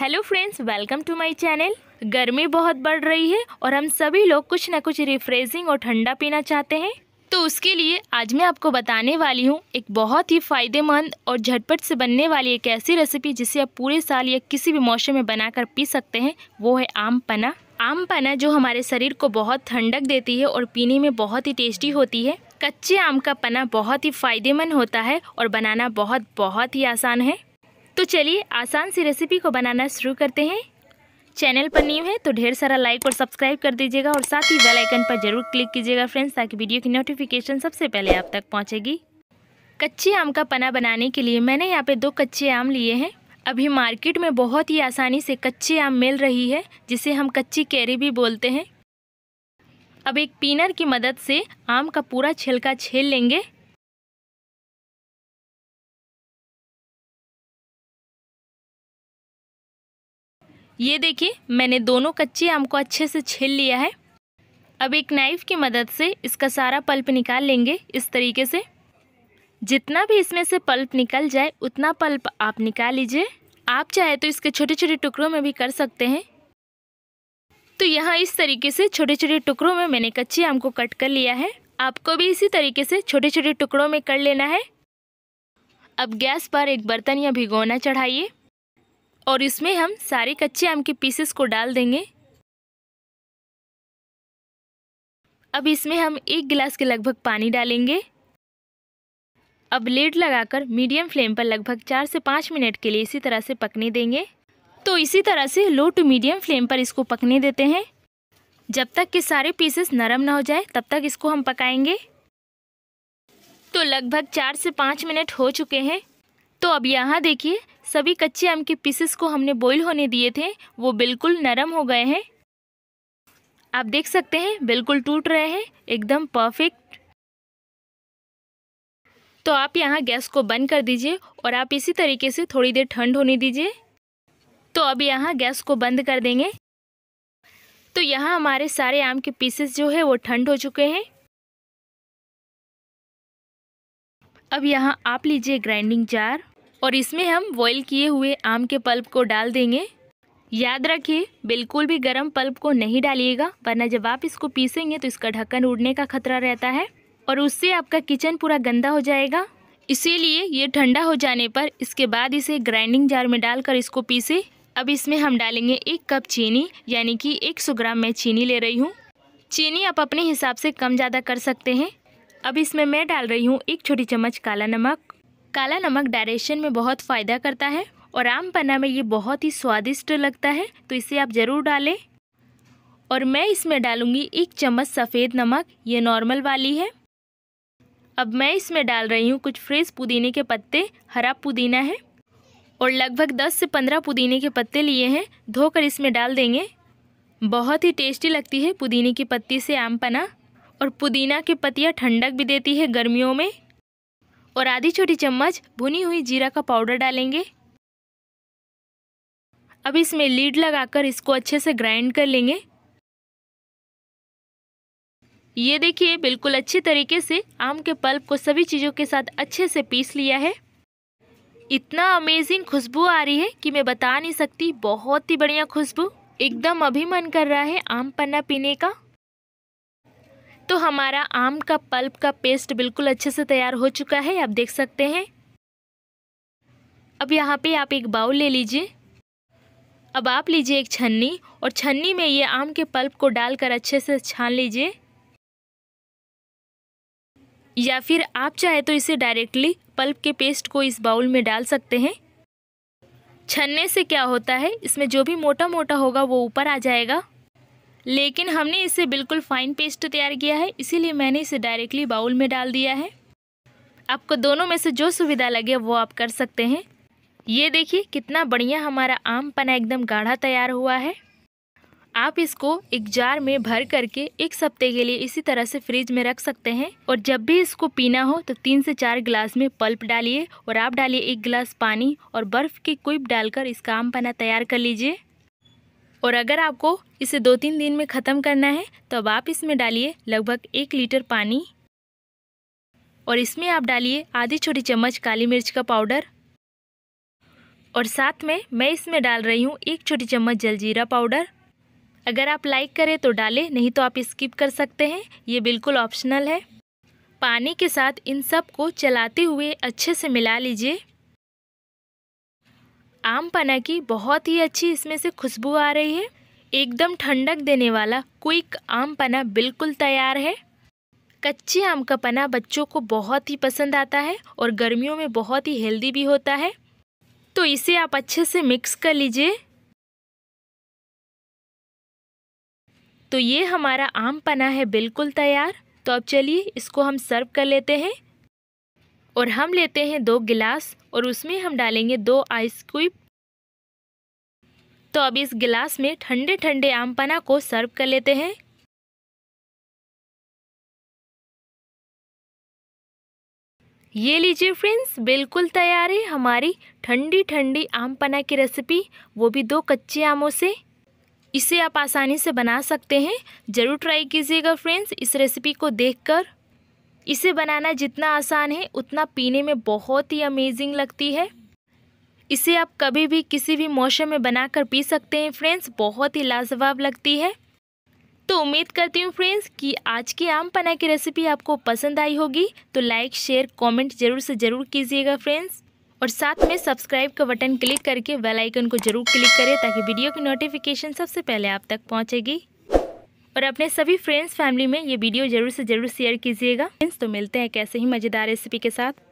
hello friends welcome to my channel गर्मी बहुत बढ़ रही है और हम सभी लोग कुछ ना कुछ रिफ्रेशिंग और ठंडा पीना चाहते हैं तो उसके लिए आज मैं आपको बताने वाली हूँ एक बहुत ही फ़ायदेमंद और झटपट से बनने वाली एक ऐसी रेसिपी जिसे आप पूरे साल या किसी भी मौसम में बनाकर पी सकते हैं वो है आम पना आम पना जो हमारे शरीर को बहुत ठंडक देती है और पीने में बहुत ही टेस्टी होती है कच्चे आम का पना बहुत ही फ़ायदेमंद होता है और बनाना बहुत बहुत ही आसान है तो चलिए आसान सी रेसिपी को बनाना शुरू करते हैं चैनल पर न्यू है तो ढेर सारा लाइक और सब्सक्राइब कर दीजिएगा और साथ ही बेल आइकन पर जरूर क्लिक कीजिएगा फ्रेंड्स ताकि वीडियो की नोटिफिकेशन सबसे पहले आप तक पहुंचेगी कच्चे आम का पना बनाने के लिए मैंने यहाँ पे दो कच्चे आम लिए हैं अभी मार्केट में बहुत ही आसानी से कच्चे आम मिल रही है जिसे हम कच्ची कैरी भी बोलते हैं अब एक पीनर की मदद से आम का पूरा छिलका छेल लेंगे ये देखिए मैंने दोनों कच्चे आम को अच्छे से छील लिया है अब एक नाइफ़ की मदद से इसका सारा पल्प निकाल लेंगे इस तरीके से जितना भी इसमें से पल्प निकल जाए उतना पल्प आप निकाल लीजिए आप चाहे तो इसके छोटे छोटे टुकड़ों में भी कर सकते हैं तो यहाँ इस तरीके से छोटे छोटे टुकड़ों में मैंने कच्चे आम को कट कर लिया है आपको भी इसी तरीके से छोटे छोटे टुकड़ों में कर लेना है अब गैस पर एक बर्तन या भिगोना चढ़ाइए और इसमें हम सारे कच्चे आम के पीसेस को डाल देंगे अब इसमें हम एक गिलास के लगभग पानी डालेंगे अब लेड लगाकर मीडियम फ्लेम पर लगभग चार से पाँच मिनट के लिए इसी तरह से पकने देंगे तो इसी तरह से लो टू मीडियम फ्लेम पर इसको पकने देते हैं जब तक कि सारे पीसेस नरम ना हो जाए तब तक इसको हम पकाएंगे तो लगभग चार से पाँच मिनट हो चुके हैं तो अब यहाँ देखिए सभी कच्चे आम के पीसेस को हमने बॉईल होने दिए थे वो बिल्कुल नरम हो गए हैं आप देख सकते हैं बिल्कुल टूट रहे हैं एकदम परफेक्ट तो आप यहाँ गैस को बंद कर दीजिए और आप इसी तरीके से थोड़ी देर ठंड होने दीजिए तो अब यहाँ गैस को बंद कर देंगे तो यहाँ हमारे सारे आम के पीसेस जो है वो ठंड हो चुके हैं अब यहाँ आप लीजिए ग्राइंडिंग जार और इसमें हम बॉईल किए हुए आम के पल्प को डाल देंगे याद रखिए बिल्कुल भी गर्म पल्प को नहीं डालिएगा वरना जब आप इसको पीसेंगे तो इसका ढक्कन उड़ने का खतरा रहता है और उससे आपका किचन पूरा गंदा हो जाएगा इसीलिए ये ठंडा हो जाने पर इसके बाद इसे ग्राइंडिंग जार में डालकर इसको पीसे अब इसमें हम डालेंगे एक कप चीनी यानी कि सौ ग्राम मैं चीनी ले रही हूँ चीनी आप अपने हिसाब से कम ज़्यादा कर सकते हैं अब इसमें मैं डाल रही हूँ एक छोटी चम्मच काला नमक काला नमक डायरेशन में बहुत फ़ायदा करता है और आम पन्ना में ये बहुत ही स्वादिष्ट लगता है तो इसे आप ज़रूर डालें और मैं इसमें डालूँगी एक चम्मच सफ़ेद नमक ये नॉर्मल वाली है अब मैं इसमें डाल रही हूँ कुछ फ्रेश पुदीने के पत्ते हरा पुदीना है और लगभग 10 से 15 पुदीने के पत्ते लिए हैं धोकर इसमें डाल देंगे बहुत ही टेस्टी लगती है पुदीने की पत्ती से आम पना और पुदीना की पत्तियाँ ठंडक भी देती है गर्मियों में और आधी छोटी चम्मच भुनी हुई जीरा का पाउडर डालेंगे अब इसमें लीड लगाकर इसको अच्छे से ग्राइंड कर लेंगे ये देखिए बिल्कुल अच्छे तरीके से आम के पल्प को सभी चीज़ों के साथ अच्छे से पीस लिया है इतना अमेजिंग खुशबू आ रही है कि मैं बता नहीं सकती बहुत ही बढ़िया खुशबू एकदम अभी मन कर रहा है आम पन्ना पीने का तो हमारा आम का पल्प का पेस्ट बिल्कुल अच्छे से तैयार हो चुका है आप देख सकते हैं अब यहाँ पे आप एक बाउल ले लीजिए अब आप लीजिए एक छन्नी और छन्नी में ये आम के पल्प को डालकर अच्छे से छान लीजिए या फिर आप चाहे तो इसे डायरेक्टली पल्प के पेस्ट को इस बाउल में डाल सकते हैं छन्ने से क्या होता है इसमें जो भी मोटा मोटा होगा वो ऊपर आ जाएगा लेकिन हमने इसे बिल्कुल फाइन पेस्ट तैयार किया है इसीलिए मैंने इसे डायरेक्टली बाउल में डाल दिया है आपको दोनों में से जो सुविधा लगे वो आप कर सकते हैं ये देखिए कितना बढ़िया हमारा आम पना एकदम गाढ़ा तैयार हुआ है आप इसको एक जार में भर करके एक सप्ते के लिए इसी तरह से फ्रिज में रख सकते हैं और जब भी इसको पीना हो तो तीन से चार गिलास में पल्प डालिए और आप डालिए एक गिलास पानी और बर्फ़ की क्विप डालकर इसका आम पना तैयार कर लीजिए और अगर आपको इसे दो तीन दिन में ख़त्म करना है तो अब आप इसमें डालिए लगभग एक लीटर पानी और इसमें आप डालिए आधी छोटी चम्मच काली मिर्च का पाउडर और साथ में मैं इसमें डाल रही हूँ एक छोटी चम्मच जलजीरा पाउडर अगर आप लाइक करें तो डालें नहीं तो आप स्किप कर सकते हैं ये बिल्कुल ऑप्शनल है पानी के साथ इन सब को चलाते हुए अच्छे से मिला लीजिए आम पना की बहुत ही अच्छी इसमें से खुशबू आ रही है एकदम ठंडक देने वाला क्विक आम पना बिल्कुल तैयार है कच्चे आम का पना बच्चों को बहुत ही पसंद आता है और गर्मियों में बहुत ही हेल्दी भी होता है तो इसे आप अच्छे से मिक्स कर लीजिए तो ये हमारा आम पना है बिल्कुल तैयार तो अब चलिए इसको हम सर्व कर लेते हैं और हम लेते हैं दो गिलास और उसमें हम डालेंगे दो आइस क्यूब तो अब इस गिलास में ठंडे ठंडे आम पना को सर्व कर लेते हैं ये लीजिए फ्रेंड्स बिल्कुल तैयार है हमारी ठंडी ठंडी आम पना की रेसिपी वो भी दो कच्चे आमों से इसे आप आसानी से बना सकते हैं ज़रूर ट्राई कीजिएगा फ्रेंड्स इस रेसिपी को देखकर इसे बनाना जितना आसान है उतना पीने में बहुत ही अमेजिंग लगती है इसे आप कभी भी किसी भी मौसम में बनाकर पी सकते हैं फ्रेंड्स बहुत ही लाजवाब लगती है तो उम्मीद करती हूँ फ्रेंड्स कि आज की आम पना की रेसिपी आपको पसंद आई होगी तो लाइक शेयर कमेंट जरूर से ज़रूर कीजिएगा फ्रेंड्स और साथ में सब्सक्राइब का बटन क्लिक करके बेल आइकन को जरूर क्लिक करें ताकि वीडियो की नोटिफिकेशन सबसे पहले आप तक पहुँचेगी और अपने सभी फ्रेंड्स फैमिली में ये वीडियो जरूर से ज़रूर शेयर कीजिएगा फ्रेंड्स तो मिलते हैं कैसे ही मज़ेदार रेसिपी के साथ